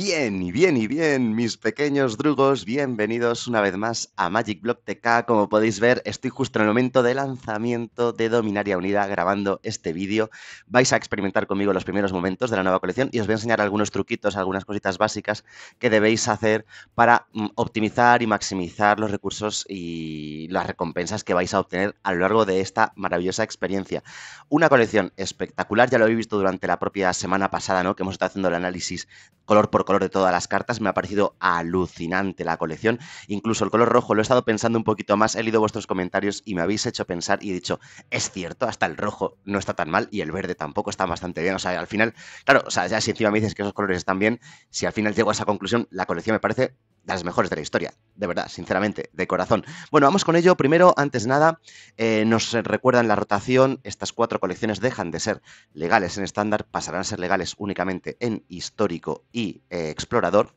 Bien, y bien, y bien, mis pequeños drugos, bienvenidos una vez más a Magic Block TK. Como podéis ver, estoy justo en el momento de lanzamiento de Dominaria Unida grabando este vídeo. Vais a experimentar conmigo los primeros momentos de la nueva colección y os voy a enseñar algunos truquitos, algunas cositas básicas que debéis hacer para mm, optimizar y maximizar los recursos y las recompensas que vais a obtener a lo largo de esta maravillosa experiencia. Una colección espectacular, ya lo habéis visto durante la propia semana pasada, ¿no? Que hemos estado haciendo el análisis color por color de todas las cartas. Me ha parecido alucinante la colección. Incluso el color rojo lo he estado pensando un poquito más. He leído vuestros comentarios y me habéis hecho pensar y he dicho, es cierto, hasta el rojo no está tan mal y el verde tampoco está bastante bien. O sea, al final, claro, o sea, ya si encima me dices que esos colores están bien, si al final llego a esa conclusión, la colección me parece de las mejores de la historia, de verdad, sinceramente, de corazón. Bueno, vamos con ello. Primero, antes nada, eh, nos recuerdan la rotación. Estas cuatro colecciones dejan de ser legales en estándar, pasarán a ser legales únicamente en histórico y eh, explorador.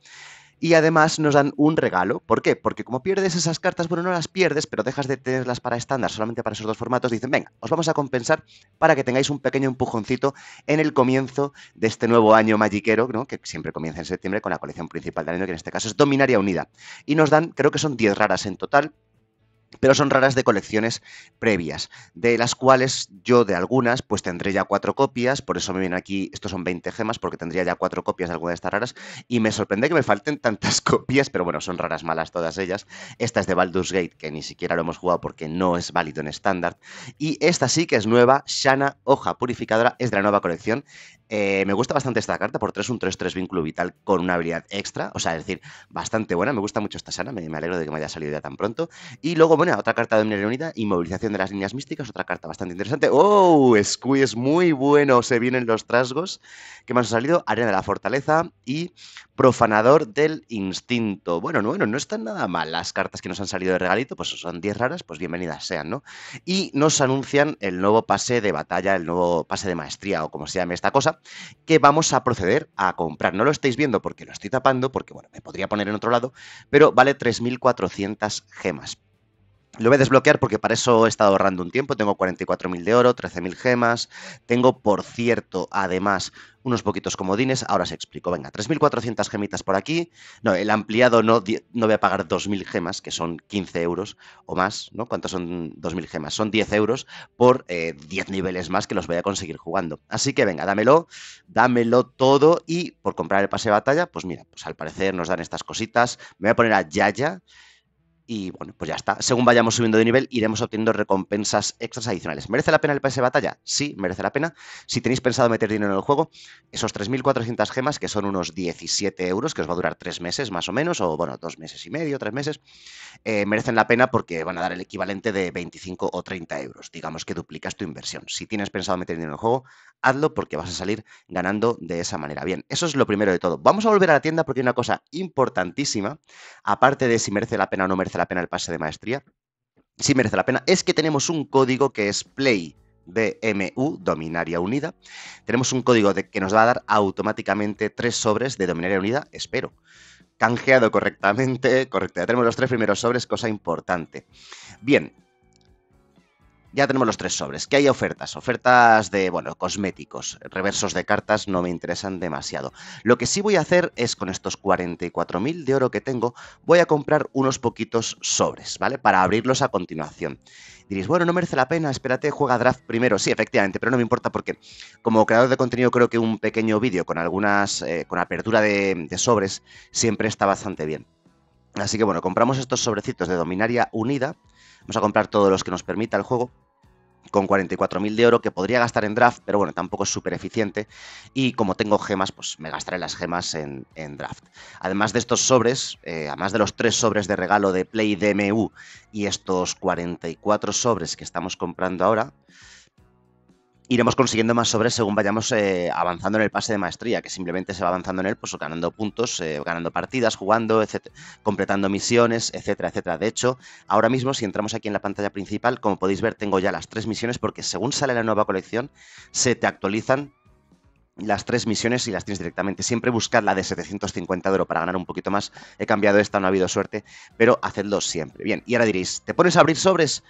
Y además nos dan un regalo. ¿Por qué? Porque como pierdes esas cartas, bueno, no las pierdes, pero dejas de tenerlas para estándar, solamente para esos dos formatos, dicen, venga, os vamos a compensar para que tengáis un pequeño empujoncito en el comienzo de este nuevo año magiquero, ¿no? que siempre comienza en septiembre con la colección principal del año, que en este caso es Dominaria Unida. Y nos dan, creo que son 10 raras en total, pero son raras de colecciones previas, de las cuales yo de algunas pues tendré ya cuatro copias, por eso me vienen aquí, estos son 20 gemas, porque tendría ya cuatro copias de alguna de estas raras, y me sorprende que me falten tantas copias, pero bueno, son raras malas todas ellas. Esta es de Baldur's Gate, que ni siquiera lo hemos jugado porque no es válido en estándar, y esta sí que es nueva, Shana Hoja Purificadora, es de la nueva colección, eh, me gusta bastante esta carta por 3, un 3-3 vínculo vital con una habilidad extra, o sea, decir, bastante buena. Me gusta mucho esta sana, me, alegro de que me haya salido ya tan pronto. Y luego, bueno, otra carta de Omnia Unida, inmovilización de las líneas místicas, otra carta bastante interesante. ¡Oh! Squee es muy bueno, se vienen los trasgos. ¿Qué más ha salido? Arena de la Fortaleza y Profanador del Instinto. Bueno, bueno, no están nada mal las cartas que nos han salido de regalito, pues son 10 raras, pues bienvenidas sean, ¿no? Y nos anuncian el nuevo pase de batalla, el nuevo pase de maestría o como se llame esta cosa, que vamos a proceder a comprar. No lo estáis viendo porque lo estoy tapando, porque bueno, me podría poner en otro lado, pero vale 3.400 gemas. Lo voy a desbloquear porque para eso he estado ahorrando un tiempo. Tengo 44.000 de oro, 13.000 gemas. Tengo, por cierto, además, unos poquitos comodines. Ahora se explico. Venga, 3.400 gemitas por aquí. No, el ampliado no, no voy a pagar 2.000 gemas, que son 15 euros o más, ¿no? ¿Cuántos son 2.000 gemas? Son 10 euros por 10 eh, niveles más que los voy a conseguir jugando. Así que venga, dámelo, dámelo todo y por comprar el pase de batalla, pues mira, pues al parecer nos dan estas cositas. Me voy a poner a Yaya. Y bueno, pues ya está. Según vayamos subiendo de nivel, iremos obteniendo recompensas extras adicionales. ¿Merece la pena el pase de batalla? Sí, merece la pena. Si tenéis pensado meter dinero en el juego, esos 3.400 gemas, que son unos 17 euros, que os va a durar tres meses más o menos, o bueno, dos meses y medio, tres meses, eh, merecen la pena porque van a dar el equivalente de 25 o 30 euros. Digamos que duplicas tu inversión. Si tienes pensado meter dinero en el juego, hazlo porque vas a salir ganando de esa manera. Bien, eso es lo primero de todo. Vamos a volver a la tienda porque hay una cosa importantísima, aparte de si merece la pena o no merece la la pena el pase de maestría? si merece la pena. Es que tenemos un código que es Play. DMU, Dominaria Unida. Tenemos un código que nos va a dar automáticamente tres sobres de Dominaria Unida, espero. Canjeado correctamente, correctamente. Tenemos los tres primeros sobres, cosa importante. Bien, ya tenemos los tres sobres. ¿Qué hay ofertas? Ofertas de, bueno, cosméticos. Reversos de cartas no me interesan demasiado. Lo que sí voy a hacer es, con estos 44.000 de oro que tengo, voy a comprar unos poquitos sobres, ¿vale? Para abrirlos a continuación. Diréis, bueno, no merece la pena, espérate, juega draft primero. Sí, efectivamente, pero no me importa porque como creador de contenido creo que un pequeño vídeo con algunas, eh, con apertura de, de sobres siempre está bastante bien. Así que bueno, compramos estos sobrecitos de Dominaria Unida. Vamos a comprar todos los que nos permita el juego con 44.000 de oro que podría gastar en draft, pero bueno, tampoco es súper eficiente. Y como tengo gemas, pues me gastaré las gemas en, draft. Además de estos sobres, eh, además de los tres sobres de regalo de Play DMU y estos 44 sobres que estamos comprando ahora, iremos consiguiendo más sobres según vayamos eh, avanzando en el pase de maestría, que simplemente se va avanzando en él, pues ganando puntos, eh, ganando partidas, jugando, etcétera, completando misiones, etcétera, etcétera. De hecho, ahora mismo, si entramos aquí en la pantalla principal, como podéis ver, tengo ya las tres misiones, porque según sale la nueva colección, se te actualizan las tres misiones y las tienes directamente. Siempre buscar la de 750 de oro para ganar un poquito más. He cambiado esta, no ha habido suerte, pero hacedlo siempre. Bien, y ahora diréis, ¿te pones a abrir sobres?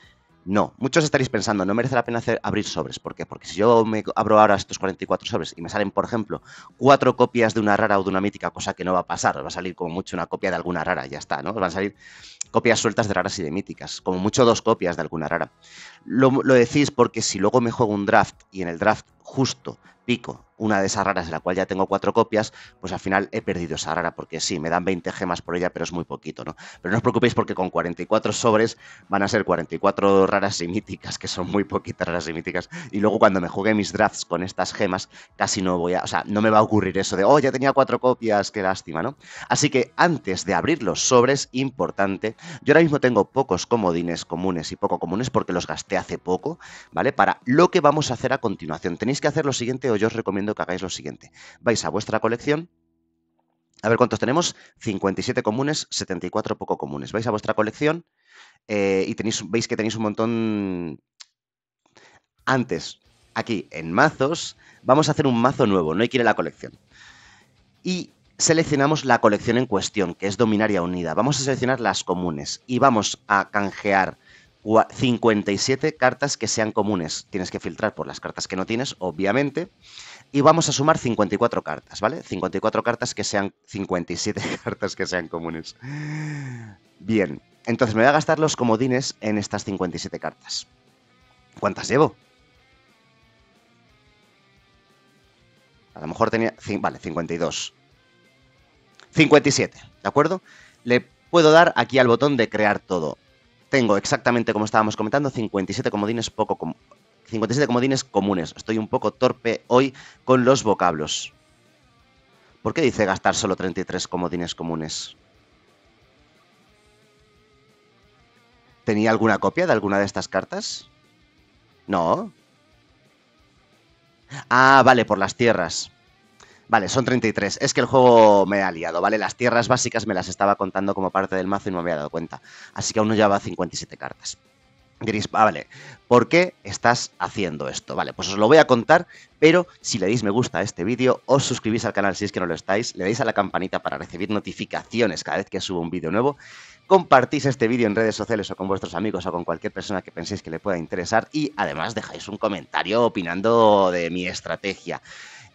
No, muchos estaréis pensando, no merece la pena hacer, abrir sobres. ¿Por qué? Porque si yo me abro ahora estos 44 sobres y me salen, por ejemplo, cuatro copias de una rara o de una mítica, cosa que no va a pasar, va a salir como mucho una copia de alguna rara, ya está, ¿no? van a salir copias sueltas de raras y de míticas, como mucho dos copias de alguna rara. Lo, lo decís porque si luego me juego un draft y en el draft justo pico una de esas raras de la cual ya tengo cuatro copias, pues al final he perdido esa rara, porque sí, me dan 20 gemas por ella, pero es muy poquito, ¿no? Pero no os preocupéis porque con 44 sobres van a ser 44 raras y míticas, que son muy poquitas raras y míticas, y luego cuando me jugué mis drafts con estas gemas, casi no voy a, o sea, no me va a ocurrir eso de, oh, ya tenía cuatro copias, qué lástima, ¿no? Así que antes de abrir los sobres, importante, yo ahora mismo tengo pocos comodines comunes y poco comunes porque los gasté hace poco, ¿vale? Para lo que vamos a hacer a continuación, tenéis que hacer lo siguiente o yo os recomiendo que hagáis lo siguiente. Vais a vuestra colección, a ver cuántos tenemos, 57 comunes, 74 poco comunes. Vais a vuestra colección eh, y veis que tenéis un montón... Antes, aquí en mazos, vamos a hacer un mazo nuevo, no hay que ir a la colección. Y seleccionamos la colección en cuestión, que es Dominaria Unida. Vamos a seleccionar las comunes y vamos a canjear 57 cartas que sean comunes. Tienes que filtrar por las cartas que no tienes, obviamente. Y vamos a sumar 54 cartas, ¿vale? 54 cartas que sean 57 cartas que sean comunes. Bien, entonces me voy a gastar los comodines en estas 57 cartas. ¿Cuántas llevo? A lo mejor tenía... Vale, 52. 57, ¿de acuerdo? Le puedo dar aquí al botón de crear todo. Tengo exactamente, como estábamos comentando, 57 comodines poco comodines comunes. Estoy un poco torpe hoy con los vocablos. ¿Por qué dice gastar solo 33 comodines comunes? ¿Tenía alguna copia de alguna de estas cartas? No. Ah, vale, por las tierras. Vale, son 33. Es que el juego me ha liado, ¿vale? Las tierras básicas me las estaba contando como parte del mazo y no me había dado cuenta. Así que aún no llevaba 57 cartas. Diréis, ah, vale, ¿por qué estás haciendo esto? Vale, pues os lo voy a contar, pero si le dais me gusta a este vídeo, os suscribís al canal si es que no lo estáis, le dais a la campanita para recibir notificaciones cada vez que subo un vídeo nuevo, compartís este vídeo en redes sociales o con vuestros amigos o con cualquier persona que penséis que le pueda interesar y además dejáis un comentario opinando de mi estrategia.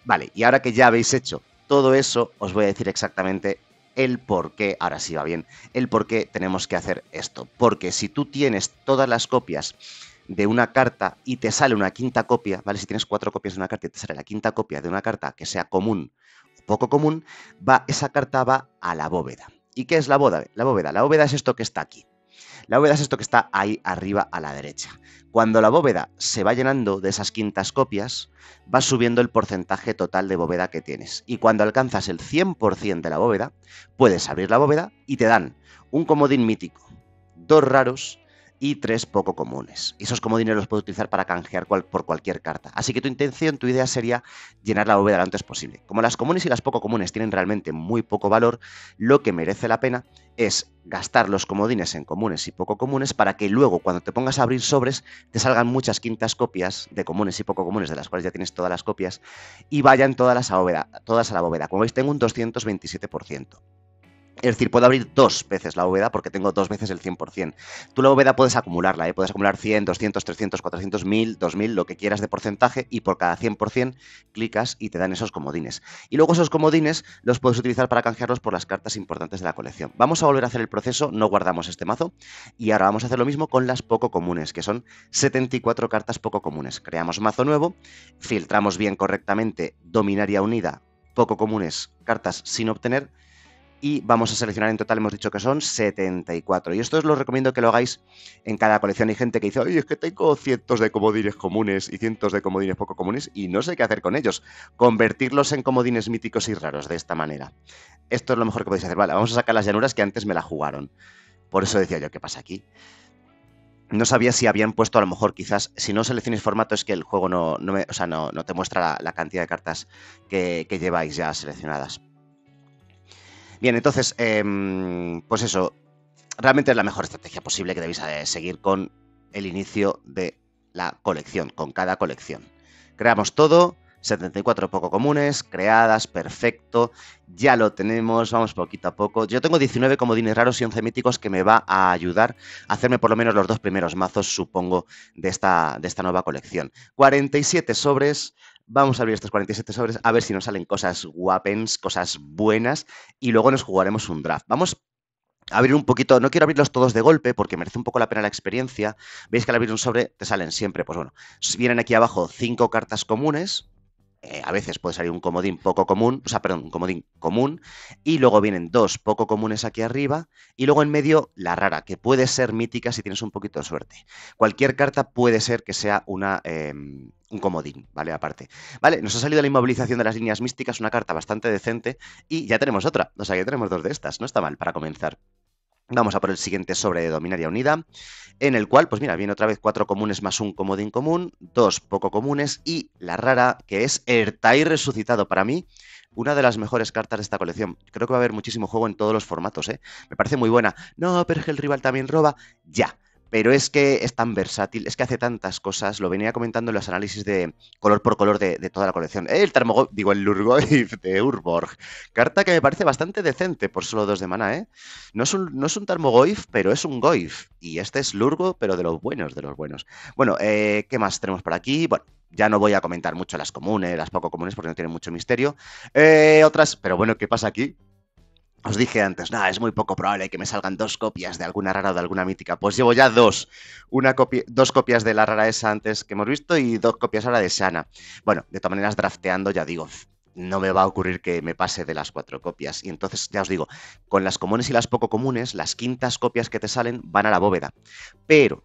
Vale, y ahora que ya habéis hecho todo eso, os voy a decir exactamente el por qué, ahora sí va bien, el por qué tenemos que hacer esto. Porque si tú tienes todas las copias de una carta y te sale una quinta copia, ¿vale? Si tienes cuatro copias de una carta y te sale la quinta copia de una carta que sea común o poco común, va, esa carta va a la bóveda. ¿Y qué es la bóveda? La bóveda, la bóveda es esto que está aquí, la bóveda es esto que está ahí arriba a la derecha. Cuando la bóveda se va llenando de esas quintas copias, va subiendo el porcentaje total de bóveda que tienes. Y cuando alcanzas el 100% de la bóveda, puedes abrir la bóveda y te dan un comodín mítico, dos raros y tres poco comunes. Y esos comodines los puedes utilizar para canjear por cualquier carta. Así que tu intención, tu idea sería llenar la bóveda lo antes posible. Como las comunes y las poco comunes tienen realmente muy poco valor, lo que merece la pena es gastar los comodines en comunes y poco comunes para que luego cuando te pongas a abrir sobres te salgan muchas quintas copias de comunes y poco comunes de las cuales ya tienes todas las copias y vayan todas, las bóveda, todas a la bóveda. Como veis tengo un 227%. Es decir, puedo abrir dos veces la bóveda porque tengo dos veces el 100%. Tú la bóveda puedes acumularla, ¿eh? puedes acumular 100, 200, 300, 400, 1000, 2000, lo que quieras de porcentaje y por cada 100% clicas y te dan esos comodines. Y luego esos comodines los puedes utilizar para canjearlos por las cartas importantes de la colección. Vamos a volver a hacer el proceso, no guardamos este mazo y ahora vamos a hacer lo mismo con las poco comunes, que son 74 cartas poco comunes. Creamos mazo nuevo, filtramos bien correctamente Dominaria Unida, poco comunes, cartas sin obtener y vamos a seleccionar en total, hemos dicho que son 74. Y esto os lo recomiendo que lo hagáis en cada colección. Hay gente que dice, oye, es que tengo cientos de comodines comunes y cientos de comodines poco comunes y no sé qué hacer con ellos. Convertirlos en comodines míticos y raros de esta manera. Esto es lo mejor que podéis hacer. Vale, vamos a sacar las llanuras que antes me la jugaron. Por eso decía yo, ¿qué pasa aquí? no sabía si habían puesto a lo mejor quizás, si no seleccionéis formato es que el juego no, no, me, te muestra la, cantidad de cartas que lleváis ya seleccionadas. Bien, entonces, em, pues eso, realmente es la mejor estrategia posible que debéis eh, seguir con el inicio de la colección, con cada colección. Creamos todo, 74 poco comunes, creadas, perfecto, ya lo tenemos, vamos poquito a poco. Yo tengo 19 comodines raros y 11 míticos que me va a ayudar a hacerme por lo menos los dos primeros mazos, supongo, de esta, de esta nueva colección. 47 sobres, Vamos a abrir estos 47 sobres a ver si nos salen cosas guapens, cosas buenas y luego nos jugaremos un draft. Vamos a abrir un poquito, no quiero abrirlos todos de golpe porque merece un poco la pena la experiencia. Veis que al abrir un sobre te salen siempre, pues bueno, vienen aquí abajo cinco cartas comunes, eh, a veces puede salir un comodín poco común, o sea, perdón, un comodín común, y luego vienen dos poco comunes aquí arriba, y luego en medio la rara, que puede ser mítica si tienes un poquito de suerte. Cualquier carta puede ser que sea una... Em, un comodín, ¿vale? Aparte. Vale, nos ha salido la inmovilización de las líneas místicas, una carta bastante decente, y ya tenemos otra. O sea, ya tenemos dos de estas, no está mal para comenzar. Vamos a por el siguiente sobre de Dominaria Unida, en el cual, pues mira, viene otra vez cuatro comunes más un comodín común, dos poco comunes y la rara, que es Ertai resucitado. Para mí, una de las mejores cartas de esta colección. Creo que va a haber muchísimo juego en todos los formatos, ¿eh? Me parece muy buena. No, pero es que el rival también roba. Ya pero es que es tan versátil, es que hace tantas cosas. Lo venía comentando en los análisis de color por color de, toda la colección. El Tarmogoyf, digo, el Lurgoyf de Urborg. Carta que me parece bastante decente por solo dos de mana, ¿eh? No es un, no es un pero es un Goif. Y este es Lurgo, pero de los buenos, de los buenos. Bueno, eh, ¿qué más tenemos por aquí? Bueno, ya no voy a comentar mucho las comunes, las poco comunes, porque no tienen mucho misterio. Eh, otras, pero bueno, ¿qué pasa aquí? Os dije antes, nada, es muy poco probable que me salgan dos copias de alguna rara o de alguna mítica. Pues llevo ya dos. Una copia, dos copias de la rara esa antes que hemos visto y dos copias ahora de Sana Bueno, de todas maneras, drafteando, ya digo, no me va a ocurrir que me pase de las cuatro copias. Y entonces, ya os digo, con las comunes y las poco comunes, las quintas copias que te salen van a la bóveda. Pero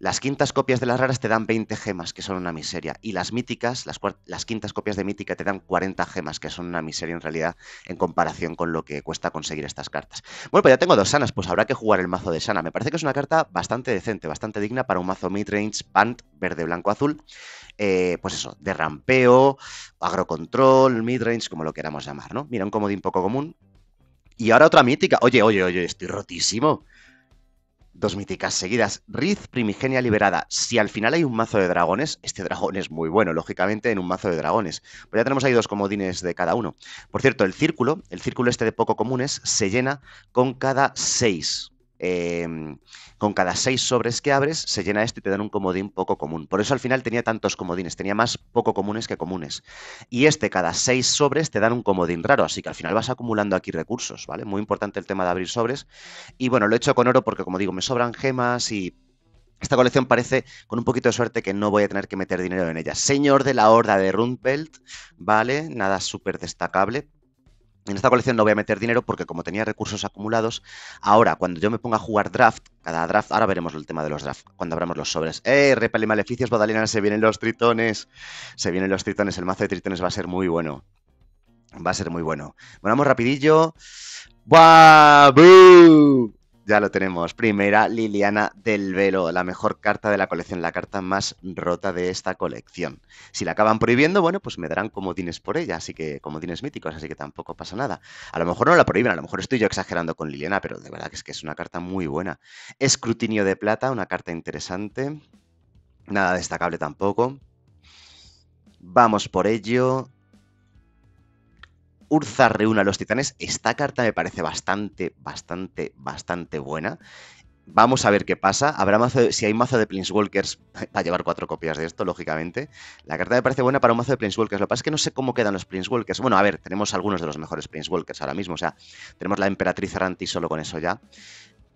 las quintas copias de las raras te dan 20 gemas, que son una miseria. Y las míticas, las, las, quintas copias de mítica te dan 40 gemas, que son una miseria en realidad en comparación con lo que cuesta conseguir estas cartas. Bueno, pues ya tengo dos sanas, pues habrá que jugar el mazo de sana. Me parece que es una carta bastante decente, bastante digna para un mazo midrange, pant, verde, blanco, azul. Eh, pues eso, de rampeo, agrocontrol, midrange, como lo queramos llamar, ¿no? Mira, un comodín poco común. Y ahora otra mítica. Oye, oye, oye, estoy rotísimo. Dos míticas seguidas. Riz, primigenia liberada. Si al final hay un mazo de dragones, este dragón es muy bueno, lógicamente, en un mazo de dragones. Pero pues ya tenemos ahí dos comodines de cada uno. Por cierto, el círculo, el círculo este de poco comunes, se llena con cada seis Em, con cada seis sobres que abres, se llena este y te dan un comodín poco común. Por eso al final tenía tantos comodines, tenía más poco comunes que comunes. Y este, cada seis sobres, te dan un comodín raro, así que al final vas acumulando aquí recursos, ¿vale? Muy importante el tema de abrir sobres. Y bueno, lo he hecho con oro porque, como digo, me sobran gemas y esta colección parece, con un poquito de suerte, que no voy a tener que meter dinero en ella. Señor de la Horda de Rundbelt, ¿vale? Nada súper destacable, en esta colección no voy a meter dinero porque como tenía recursos acumulados, ahora cuando yo me ponga a jugar draft, cada draft, ahora veremos el tema de los draft, cuando abramos los sobres. ¡Eh! Repel y maleficios, ¡Bodalinas! se vienen los tritones. Se vienen los tritones, el mazo de tritones va a ser muy bueno. Va a ser muy bueno. Bueno, vamos rapidillo. ¡Buah! Ya lo tenemos. Primera, Liliana del Velo, la mejor carta de la colección, la carta más rota de esta colección. Si la acaban prohibiendo, bueno, pues me darán comodines por ella, así que comodines míticos, así que tampoco pasa nada. A lo mejor no la prohíben, a lo mejor estoy yo exagerando con Liliana, pero de verdad que es que es una carta muy buena. Escrutinio de plata, una carta interesante. Nada destacable tampoco. Vamos por ello. Urza reúna a los titanes. Esta carta me parece bastante, bastante, bastante buena. Vamos a ver qué pasa. Habrá mazo si hay mazo de Walkers va a llevar cuatro copias de esto, lógicamente. La carta me parece buena para un mazo de Walkers, Lo que pasa es que no sé cómo quedan los Walkers, Bueno, a ver, tenemos algunos de los mejores Walkers ahora mismo. O sea, tenemos la Emperatriz Aranti solo con eso ya.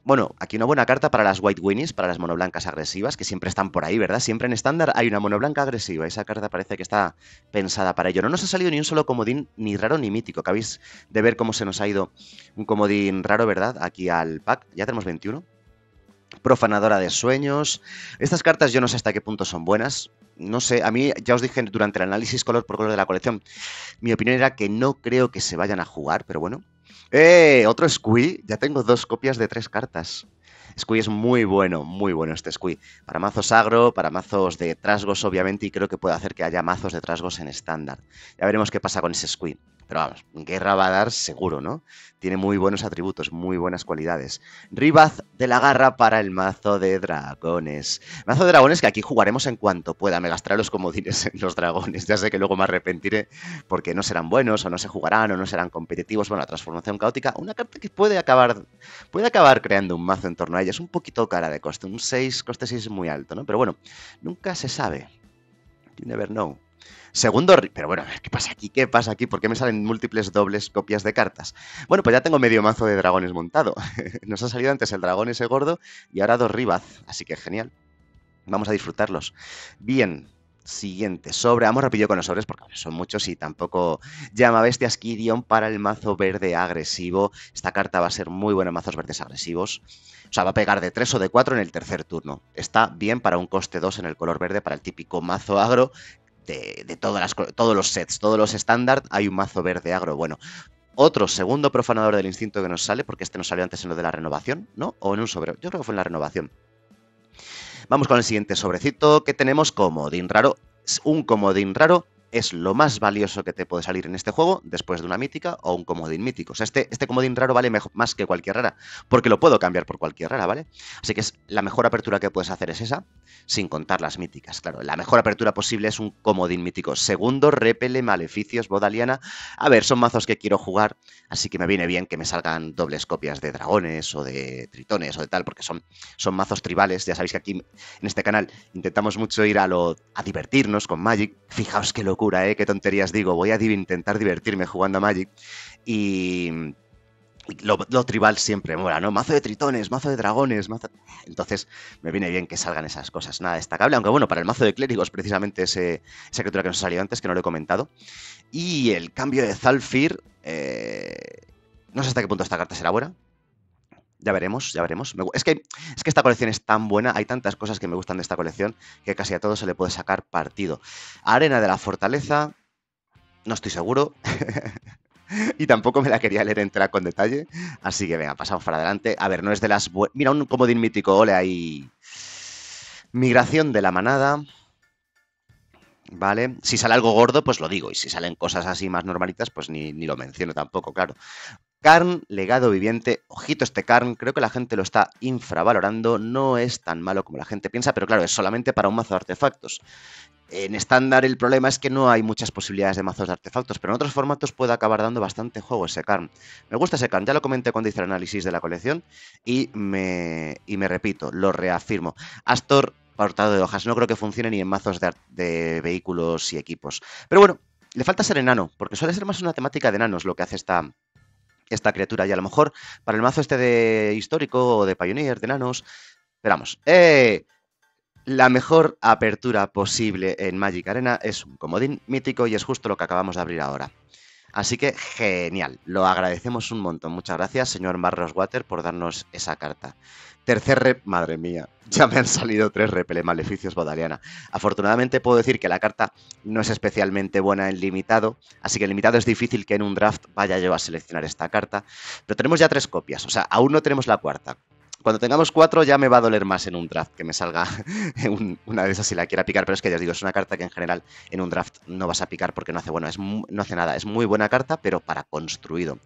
Bueno, aquí una buena carta para las White Winnies, para las monoblancas agresivas, que siempre están por ahí, ¿verdad? Siempre en estándar hay una monoblanca agresiva. Esa carta parece que está pensada para ello. No nos ha salido ni un solo comodín, ni raro ni mítico. Acabéis de ver cómo se nos ha ido un comodín raro, ¿verdad? Aquí al pack. Ya tenemos 21. Profanadora de sueños. Estas cartas yo no sé hasta qué punto son buenas. No sé, a mí ya os dije durante el análisis color por color de la colección, mi opinión era que no creo que se vayan a jugar, pero bueno, ¡Eh! Otro Squee. Ya tengo dos copias de tres cartas. Squee es muy bueno, muy bueno este Squee. Para mazos agro, para mazos de trasgos, obviamente, y creo que puede hacer que haya mazos de trasgos en estándar. Ya veremos qué pasa con ese Squee. Pero vamos, Guerra va a dar seguro, ¿no? Tiene muy buenos atributos, muy buenas cualidades. Ribaz de la garra para el mazo de dragones. Mazo de dragones que aquí jugaremos en cuanto pueda. Me gastaré los comodines en los dragones. Ya sé que luego me arrepentiré porque no serán buenos o no se jugarán o no serán competitivos. Bueno, la transformación caótica, una carta que puede acabar, puede acabar creando un mazo en torno a ella. Es un poquito cara de coste. Un 6, coste 6 es muy alto, ¿no? Pero bueno, nunca se sabe. You never know. Segundo, pero bueno, ¿qué pasa aquí? ¿Qué pasa aquí? ¿Por qué me salen múltiples dobles copias de cartas? Bueno, pues ya tengo medio mazo de dragones montado. Nos ha salido antes el dragón ese gordo y ahora dos ribaz, así que genial. Vamos a disfrutarlos. Bien, siguiente sobre. Vamos rápido con los sobres porque son muchos y tampoco llama bestias Kidion para el mazo verde agresivo. Esta carta va a ser muy buena en mazos verdes agresivos. O sea, va a pegar de 3 o de 4 en el tercer turno. Está bien para un coste 2 en el color verde, para el típico mazo agro de, todos los sets, todos los estándar, hay un mazo verde agro bueno. Otro segundo profanador del instinto que nos sale, porque este nos salió antes en lo de la renovación, ¿no? O en un sobre. Yo creo que fue en la renovación. Vamos con el siguiente sobrecito que tenemos: comodín raro. Un comodín raro es lo más valioso que te puede salir en este juego después de una mítica o un comodín mítico. O sea, este, este comodín raro vale mejor, más que cualquier rara, porque lo puedo cambiar por cualquier rara, ¿vale? Así que es, la mejor apertura que puedes hacer es esa, sin contar las míticas, claro. La mejor apertura posible es un comodín mítico. Segundo, repele, maleficios, bodaliana. A ver, son mazos que quiero jugar, así que me viene bien que me salgan dobles copias de dragones o de tritones o de tal, porque son, son mazos tribales. Ya sabéis que aquí en este canal intentamos mucho ir a, lo, a divertirnos con Magic. Fijaos que lo ¿eh? Qué tonterías digo. Voy a intentar divertirme jugando a Magic. Y lo, tribal siempre mola, ¿no? Mazo de tritones, mazo de dragones, mazo... Entonces me viene bien que salgan esas cosas, nada destacable, aunque bueno, para el mazo de clérigos precisamente ese, esa criatura que nos salió antes, que no lo he comentado. Y el cambio de Zalfir, eh, no sé hasta qué punto esta carta será buena, ya veremos, ya veremos. Es que, es que esta colección es tan buena, hay tantas cosas que me gustan de esta colección que casi a todo se le puede sacar partido. Arena de la Fortaleza, no estoy seguro. y tampoco me la quería leer entrar con detalle. Así que venga, pasamos para adelante. A ver, no es de las. Mira, un comodín mítico, ole ahí. Migración de la manada. ¿vale? Si sale algo gordo, pues lo digo, y si salen cosas así más normalitas, pues ni, lo menciono tampoco, claro. Carn, legado viviente, ojito este Carn, creo que la gente lo está infravalorando, no es tan malo como la gente piensa, pero claro, es solamente para un mazo de artefactos. En estándar el problema es que no hay muchas posibilidades de mazos de artefactos, pero en otros formatos puede acabar dando bastante juego ese Karn. Me gusta ese Karn, ya lo comenté cuando hice el análisis de la colección y me, y me repito, lo reafirmo. Astor Portado de hojas. No creo que funcione ni en mazos de, vehículos y equipos. Pero bueno, le falta ser enano, porque suele ser más una temática de enanos lo que hace esta, esta criatura. Y a lo mejor para el mazo este de histórico o de Pioneer, de enanos, esperamos. Eh, la mejor apertura posible en Magic Arena es un comodín mítico y es justo lo que acabamos de abrir ahora. Así que genial, lo agradecemos un montón. Muchas gracias, señor Marros Water, por darnos esa carta. Tercer rep, madre mía, ya me han salido tres repele maleficios Bodaliana. Afortunadamente puedo decir que la carta no es especialmente buena en limitado, así que en limitado es difícil que en un draft vaya yo a seleccionar esta carta, pero tenemos ya tres copias, o sea, aún no tenemos la cuarta. Cuando tengamos cuatro ya me va a doler más en un draft que me salga una de esas si la quiera picar, pero es que ya os digo, es una carta que en general en un draft no vas a picar porque no hace, bueno, no hace nada. Es muy buena carta, pero para construido.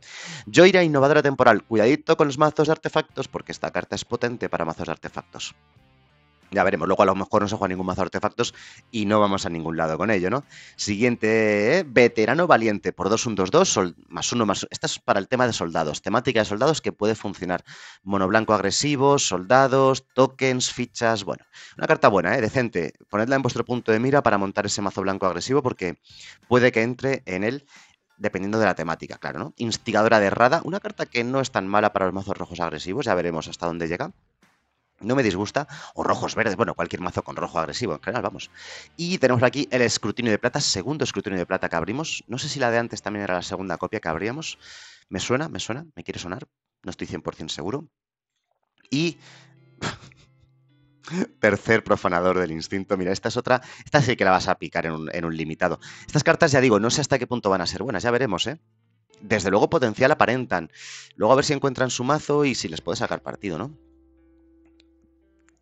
Yo a innovadora temporal. Cuidadito con los mazos de artefactos porque esta carta es potente para mazos de artefactos ya veremos. Luego a lo mejor no se juega ningún mazo de artefactos y no vamos a ningún lado con ello, ¿no? Siguiente, eh, veterano valiente por 2, 1, 2, 2, más 1, más 1. Esta es para el tema de soldados, temática de soldados que puede funcionar. mono blanco agresivo, soldados, tokens, fichas, bueno. Una carta buena, eh, decente. Ponedla en vuestro punto de mira para montar ese mazo blanco agresivo porque puede que entre en él dependiendo de la temática, claro, ¿no? Instigadora de errada. una carta que no es tan mala para los mazos rojos agresivos, ya veremos hasta dónde llega no me disgusta, o rojos verdes, bueno, cualquier mazo con rojo agresivo en general, vamos. Y tenemos aquí el escrutinio de plata, segundo escrutinio de plata que abrimos. No sé si la de antes también era la segunda copia que abríamos. Me suena, me suena, me quiere sonar, no estoy 100% seguro. Y Tercer profanador del instinto. Mira, esta es otra. Esta sí que la vas a picar en un, en un, limitado. Estas cartas, ya digo, no sé hasta qué punto van a ser buenas, ya veremos, ¿eh? Desde luego potencial aparentan. Luego a ver si encuentran su mazo y si les puede sacar partido, ¿no?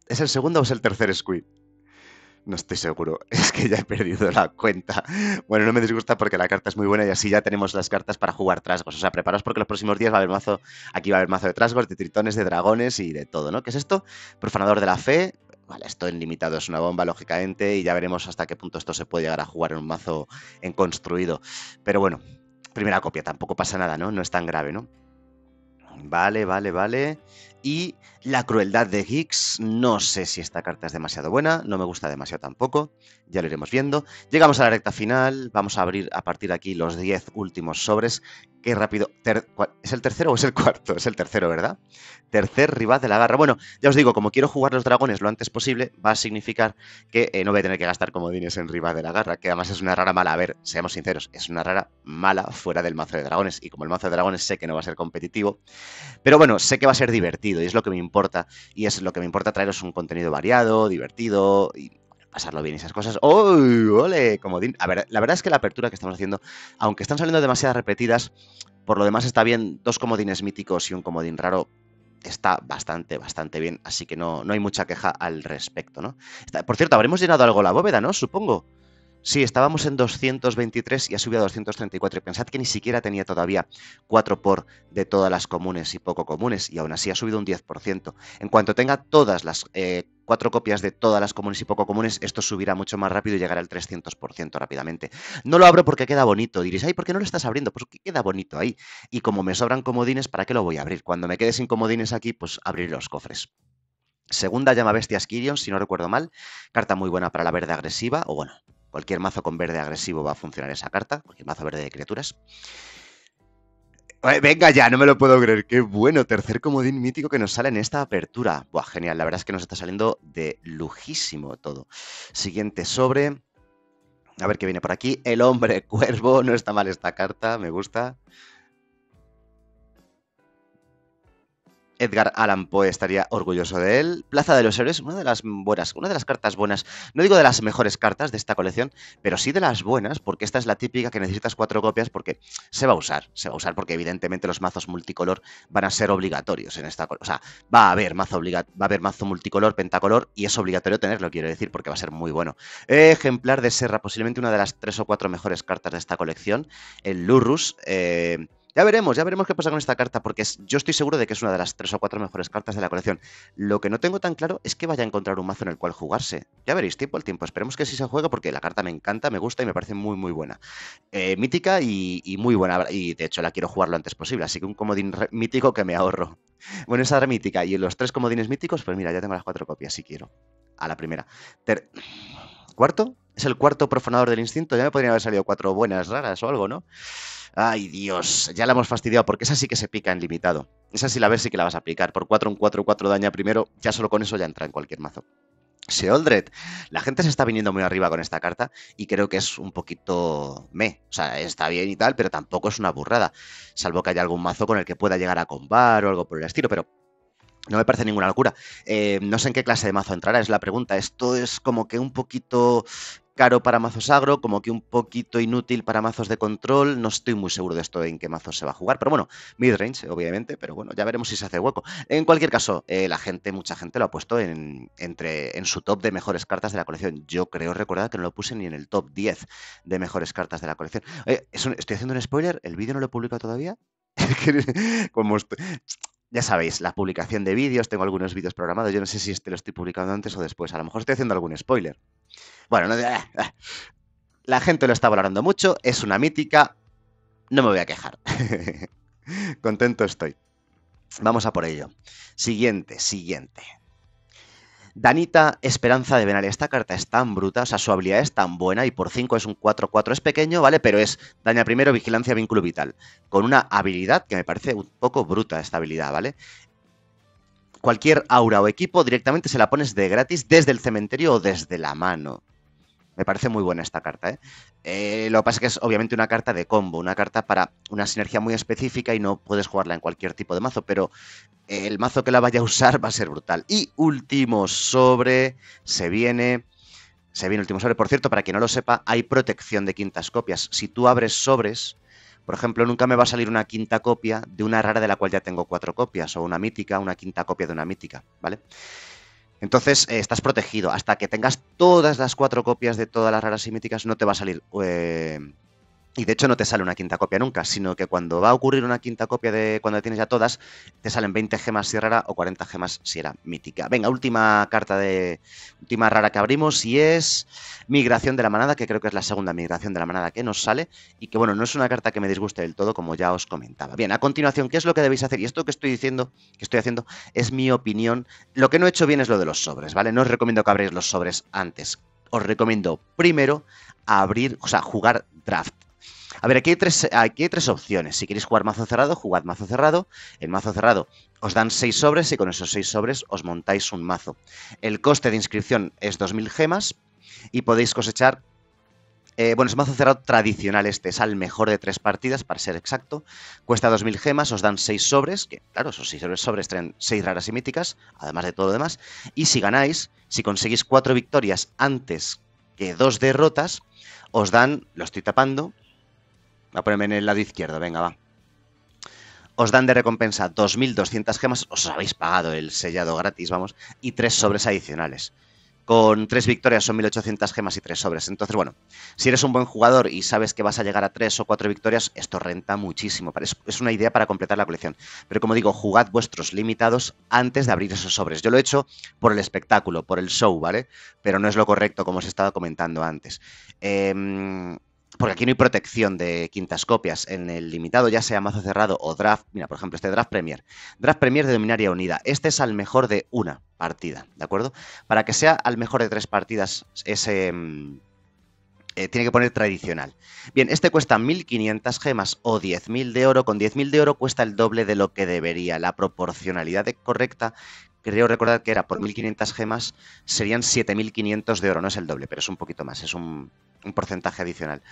¿Es el segundo o es el tercer squid? No estoy seguro, es que ya he perdido la cuenta. Bueno, no me disgusta porque la carta es muy buena y así ya tenemos las cartas para jugar trasgos. O sea, preparaos porque los próximos días va a haber mazo, aquí va a haber mazo de trasgos, de tritones, de dragones y de todo, ¿no? ¿Qué es esto? Profanador de la fe. Vale, esto en limitado es una bomba, lógicamente, y ya veremos hasta qué punto esto se puede llegar a jugar en un mazo en construido. Pero bueno, primera copia, tampoco pasa nada, ¿no? No es tan grave, ¿no? Vale, vale, vale. Y la crueldad de Higgs, no sé si esta carta es demasiado buena, no me gusta demasiado tampoco, ya lo iremos viendo. Llegamos a la recta final, vamos a abrir a partir de aquí los 10 últimos sobres qué rápido. ¿Es el tercero o es el cuarto? Es el tercero, ¿verdad? Tercer rival de la garra. Bueno, ya os digo, como quiero jugar los dragones lo antes posible, va a significar que eh, no voy a tener que gastar como comodines en rival de la garra, que además es una rara mala. A ver, seamos sinceros, es una rara mala fuera del mazo de dragones. Y como el mazo de dragones sé que no va a ser competitivo, pero bueno, sé que va a ser divertido y es lo que me importa. Y es lo que me importa traeros un contenido variado, divertido y pasarlo bien y esas cosas. ¡Uy! ole! Comodín. A ver, la verdad es que la apertura que estamos haciendo, aunque están saliendo demasiadas repetidas, por lo demás está bien. Dos comodines míticos y un comodín raro está bastante, bastante bien. Así que no, no hay mucha queja al respecto, ¿no? por cierto, habremos llenado algo la bóveda, ¿no? Supongo. Sí, estábamos en 223 y ha subido a 234. Y pensad que ni siquiera tenía todavía 4 por de todas las comunes y poco comunes, y aún así ha subido un 10%. En cuanto tenga todas las eh, cuatro copias de todas las comunes y poco comunes, esto subirá mucho más rápido y llegará al 300% rápidamente. No lo abro porque queda bonito. Diréis, ay, ¿por qué no lo estás abriendo? Pues queda bonito ahí. Y como me sobran comodines, ¿para qué lo voy a abrir? Cuando me quede sin comodines aquí, pues abrir los cofres. Segunda llama bestias Kirion, si no recuerdo mal. Carta muy buena para la verde agresiva, o bueno, Cualquier mazo con verde agresivo va a funcionar esa carta, cualquier mazo verde de criaturas. Eh, venga ya, no me lo puedo creer. Qué bueno, tercer comodín mítico que nos sale en esta apertura. Buah, genial, la verdad es que nos está saliendo de lujísimo todo. Siguiente sobre. A ver qué viene por aquí. El hombre cuervo, no está mal esta carta, me gusta. Edgar Allan Poe estaría orgulloso de él. Plaza de los Héroes, una de las buenas, una de las cartas buenas, no digo de las mejores cartas de esta colección, pero sí de las buenas, porque esta es la típica que necesitas cuatro copias porque se va a usar, se va a usar porque evidentemente los mazos multicolor van a ser obligatorios en esta, o sea, va a haber mazo obliga va a haber mazo multicolor, pentacolor y es obligatorio tenerlo, quiero decir, porque va a ser muy bueno. Ejemplar de Serra, posiblemente una de las tres o cuatro mejores cartas de esta colección, el Lurrus, eh, ya veremos, ya veremos qué pasa con esta carta, porque yo estoy seguro de que es una de las tres o cuatro mejores cartas de la colección. Lo que no tengo tan claro es que vaya a encontrar un mazo en el cual jugarse. Ya veréis, tiempo al tiempo. Esperemos que sí se juegue, porque la carta me encanta, me gusta y me parece muy, muy buena. Eh, mítica y, muy buena, y de hecho la quiero jugar lo antes posible, así que un comodín mítico que me ahorro. Bueno, esa era mítica, y los tres comodines míticos, pues mira, ya tengo las cuatro copias si quiero. A la primera. Ter... ¿Cuarto? Es el cuarto profanador del instinto. Ya me podrían haber salido cuatro buenas raras o algo, ¿no? Ay, Dios, ya la hemos fastidiado porque esa sí que se pica en limitado. Esa sí la ves, sí que la vas a aplicar. Por 4, un 4, cuatro daña primero. Ya solo con eso ya entra en cualquier mazo. Seoldred, la gente se está viniendo muy arriba con esta carta y creo que es un poquito me. O sea, está bien y tal, pero tampoco es una burrada. Salvo que haya algún mazo con el que pueda llegar a combar o algo por el estilo, pero no me parece ninguna locura. Eh, no sé en qué clase de mazo entrará, es la pregunta. Esto es como que un poquito caro para mazos agro, como que un poquito inútil para mazos de control. No estoy muy seguro de esto en qué mazos se va a jugar, pero bueno, midrange, obviamente, pero bueno, ya veremos si se hace hueco. En cualquier caso, eh, la gente, mucha gente lo ha puesto en, entre, en su top de mejores cartas de la colección. Yo creo recordar que no lo puse ni en el top 10 de mejores cartas de la colección. Eh, ¿estoy haciendo un spoiler? ¿El vídeo no lo he publicado todavía? Como estoy ya sabéis, la publicación de vídeos, tengo algunos vídeos programados, yo no sé si este lo estoy publicando antes o después, a lo mejor estoy haciendo algún spoiler. Bueno, eh, eh. la gente lo está valorando mucho, es una mítica, no me voy a quejar. Contento estoy. Vamos a por ello. Siguiente, siguiente. Danita Esperanza de Benalia. Esta carta es tan bruta, o sea, su habilidad es tan buena y por 5 es un 4-4, es pequeño, ¿vale? Pero es daña primero, vigilancia, vínculo vital. Con una habilidad que me parece un poco bruta esta habilidad, ¿vale? Cualquier aura o equipo directamente se la pones de gratis desde el cementerio o desde la mano. Me parece muy buena esta carta. ¿eh? Eh, lo que pasa es que es obviamente una carta de combo, una carta para una sinergia muy específica y no puedes jugarla en cualquier tipo de mazo, pero el mazo que la vaya a usar va a ser brutal. Y último sobre, se viene... Se viene último sobre. Por cierto, para quien no lo sepa, hay protección de quintas copias. Si tú abres sobres, por ejemplo, nunca me va a salir una quinta copia de una rara de la cual ya tengo cuatro copias, o una mítica, una quinta copia de una mítica, ¿vale? Entonces eh, estás protegido. Hasta que tengas todas las cuatro copias de todas las raras y míticas, no te va a salir eh, y de hecho no te sale una quinta copia nunca, sino que cuando va a ocurrir una quinta copia de cuando tienes ya todas, te salen 20 gemas si rara o 40 gemas si era mítica. Venga, última carta de última rara que abrimos y es Migración de la Manada, que creo que es la segunda migración de la manada que nos sale y que bueno, no es una carta que me disguste del todo como ya os comentaba. Bien, a continuación, ¿qué es lo que debéis hacer? Y esto que estoy diciendo, que estoy haciendo es mi opinión. Lo que no he hecho bien es lo de los sobres, ¿vale? No os recomiendo que abréis los sobres antes. Os recomiendo primero abrir, o sea, jugar draft. A ver, aquí hay, tres, aquí tres opciones. Si queréis jugar mazo cerrado, jugad mazo cerrado. En mazo cerrado os dan seis sobres y con esos seis sobres os montáis un mazo. El coste de inscripción es 2.000 gemas y podéis cosechar eh, bueno, es mazo cerrado tradicional este, es al mejor de tres partidas, para ser exacto. Cuesta 2.000 gemas, os dan 6 sobres, que claro, esos 6 sobres, sobres traen 6 raras y míticas, además de todo lo demás. Y si ganáis, si conseguís 4 victorias antes que 2 derrotas, os dan, lo estoy tapando, a ponerme en el lado izquierdo, venga, va. Os dan de recompensa 2.200 gemas, os habéis pagado el sellado gratis, vamos, y tres sobres adicionales. Con tres victorias son 1.800 gemas y tres sobres. Entonces, bueno, si eres un buen jugador y sabes que vas a llegar a tres o cuatro victorias, esto renta muchísimo. Es una idea para completar la colección. Pero como digo, jugad vuestros limitados antes de abrir esos sobres. Yo lo he hecho por el espectáculo, por el show, ¿vale? Pero no es lo correcto, como os estaba comentando antes. Eh, porque aquí no hay protección de quintas copias en el limitado, ya sea mazo cerrado o draft. Mira, por ejemplo, este draft Premier. Draft Premier de Dominaria Unida. Este es al mejor de una partida, ¿de acuerdo? Para que sea al mejor de tres partidas ese... Mm, eh, tiene que poner tradicional. Bien, este cuesta 1.500 gemas o 10.000 de oro. Con 10.000 de oro cuesta el doble de lo que debería. La proporcionalidad es correcta Quería recordar que era por 1.500 gemas, serían 7.500 de oro, no es el doble, pero es un poquito más, es un, porcentaje adicional.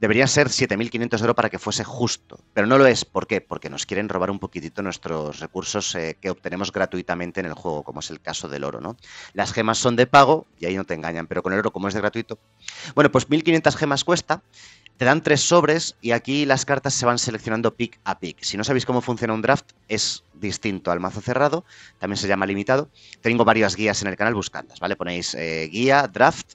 Debería ser 7.500 de oro para que fuese justo, pero no lo es. ¿Por qué? Porque nos quieren robar un poquitito nuestros recursos eh, que obtenemos gratuitamente en el juego, como es el caso del oro, ¿no? Las gemas son de pago y ahí no te engañan, pero con el oro, como es de gratuito. Bueno, pues 1.500 gemas cuesta te dan tres sobres y aquí las cartas se van seleccionando pick a pick. Si no sabéis cómo funciona un draft, es distinto al mazo cerrado, también se llama limitado. Tengo varias guías en el canal buscadlas, ¿vale? Ponéis eh, guía, draft,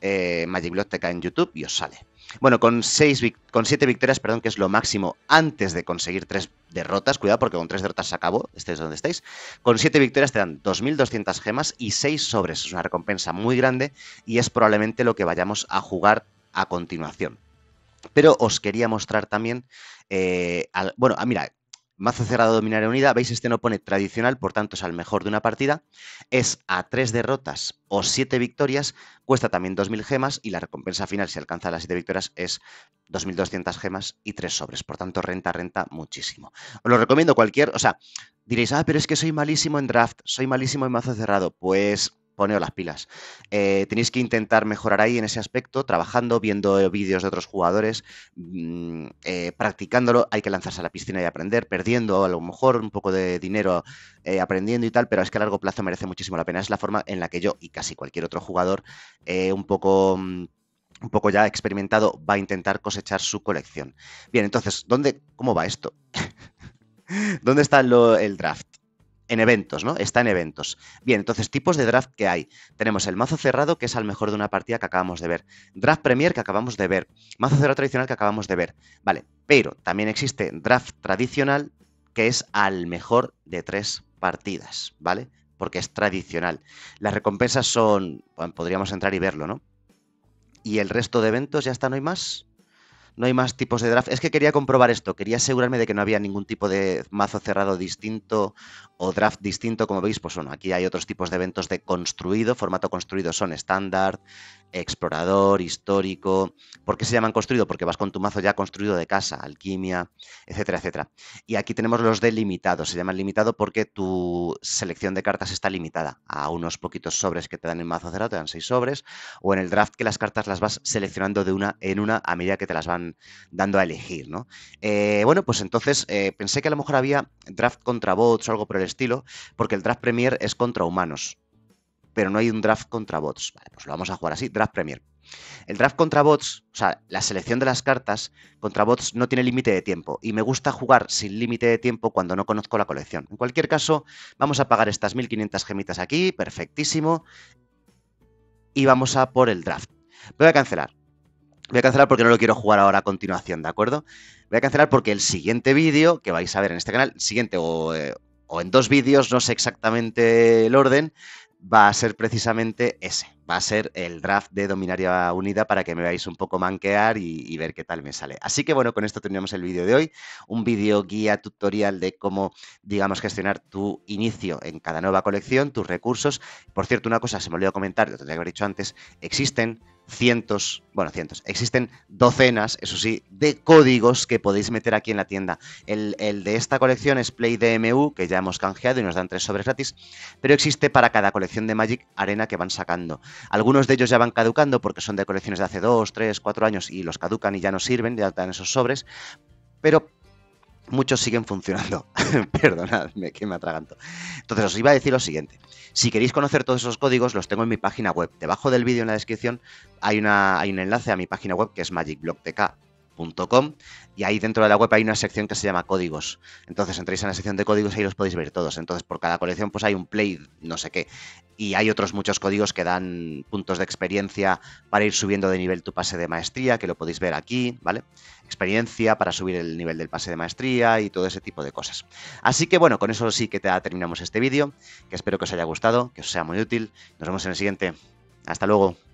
eh, Magic Biblioteca en YouTube y os sale. Bueno, con, seis, con siete victorias, perdón, que es lo máximo antes de conseguir tres derrotas. Cuidado, porque con tres derrotas se acabó, es donde estáis. Con siete victorias te dan 2.200 gemas y seis sobres. Es una recompensa muy grande y es probablemente lo que vayamos a jugar a continuación. Pero os quería mostrar también, eh, bueno, ah, mira, mazo cerrado dominar unida, veis, este no pone tradicional, por tanto es al mejor de una partida, es a tres derrotas o siete victorias, cuesta también 2.000 gemas y la recompensa final si alcanza las siete victorias es 2.200 gemas y tres sobres, por tanto renta, renta muchísimo. Os lo recomiendo cualquier, o sea, diréis, ah, pero es que soy malísimo en draft, soy malísimo en mazo cerrado, pues poneos las pilas. Eh, tenéis que intentar mejorar ahí en ese aspecto, trabajando, viendo eh, vídeos de otros jugadores, mm, eh, practicándolo. Hay que lanzarse a la piscina y aprender, perdiendo a lo mejor un poco de dinero aprendiendo y tal, pero es que a largo plazo merece muchísimo la pena. Es la forma en la que yo y casi cualquier otro jugador un poco... Mm, un poco ya experimentado, va a intentar cosechar su colección. Bien, entonces, ¿dónde, ¿cómo va esto? ¿Dónde está el draft? En eventos, ¿no? Está en eventos. Bien, entonces, tipos de draft que hay. Tenemos el mazo cerrado, que es al mejor de una partida que acabamos de ver. Draft Premier, que acabamos de ver. Mazo cerrado tradicional, que acabamos de ver. Vale, pero también existe draft tradicional, que es al mejor de tres partidas, ¿vale? Porque es tradicional. Las recompensas son, podríamos entrar y verlo, ¿no? Y el resto de eventos, ya está, no hay más no hay más tipos de draft. Es que quería comprobar esto, quería asegurarme de que no había ningún tipo de mazo cerrado distinto o draft distinto. Como veis, pues bueno, aquí hay otros tipos de eventos de construido, formato construido son estándar, explorador, histórico. ¿Por qué se llaman construido? Porque vas con tu mazo ya construido de casa, alquimia, etcétera, etcétera. Y aquí tenemos los de limitado, se llaman limitado porque tu selección de cartas está limitada a unos poquitos sobres que te dan en mazo cerrado, te dan seis sobres, o en el draft que las cartas las vas seleccionando de una en una a medida que te las van dando a elegir, ¿no? Eh, bueno, pues entonces eh, pensé que a lo mejor había draft contra bots o algo por el estilo, porque el draft premier es contra humanos, pero no hay un draft contra bots. Vale, pues lo vamos a jugar así, draft premier. El draft contra bots, o sea, la selección de las cartas contra bots no tiene límite de tiempo y me gusta jugar sin límite de tiempo cuando no conozco la colección. En cualquier caso, vamos a pagar estas 1500 gemitas aquí, perfectísimo, y vamos a por el draft. Voy a cancelar. Voy a cancelar porque no lo quiero jugar ahora a continuación, ¿de acuerdo? Voy a cancelar porque el siguiente vídeo que vais a ver en este canal, siguiente eh, o, en dos vídeos, no sé exactamente el orden, va a ser precisamente ese. Va a ser el draft de Dominaria Unida para que me veáis un poco manquear y, ver qué tal me sale. Así que bueno, con esto terminamos el vídeo de hoy. Un vídeo guía tutorial de cómo, digamos, gestionar tu inicio en cada nueva colección, tus recursos. Por cierto, una cosa, se me olvidó comentar, lo tendría que haber dicho antes, existen cientos, bueno, cientos, existen docenas, eso sí, de códigos que podéis meter aquí en la tienda. El, de esta colección es PlayDMU, que ya hemos canjeado y nos dan tres sobres gratis, pero existe para cada colección de Magic Arena que van sacando. Algunos de ellos ya van caducando porque son de colecciones de hace 2, 3, 4 años y los caducan y ya no sirven, ya dan esos sobres, pero muchos siguen funcionando. Perdonadme que me atraganto. Entonces os iba a decir lo siguiente. Si queréis conocer todos esos códigos, los tengo en mi página web. Debajo del vídeo en la descripción hay, un enlace a mi página web que es magicblogtk y ahí dentro de la web hay una sección que se llama códigos. Entonces entréis en la sección de códigos y ahí los podéis ver todos. Entonces por cada colección pues hay un play no sé qué y hay otros muchos códigos que dan puntos de experiencia para ir subiendo de nivel tu pase de maestría, que lo podéis ver aquí, ¿vale? Experiencia para subir el nivel del pase de maestría y todo ese tipo de cosas. Así que bueno, con eso sí que terminamos este vídeo, que espero que os haya gustado, que os sea muy útil. Nos vemos en el siguiente. Hasta luego.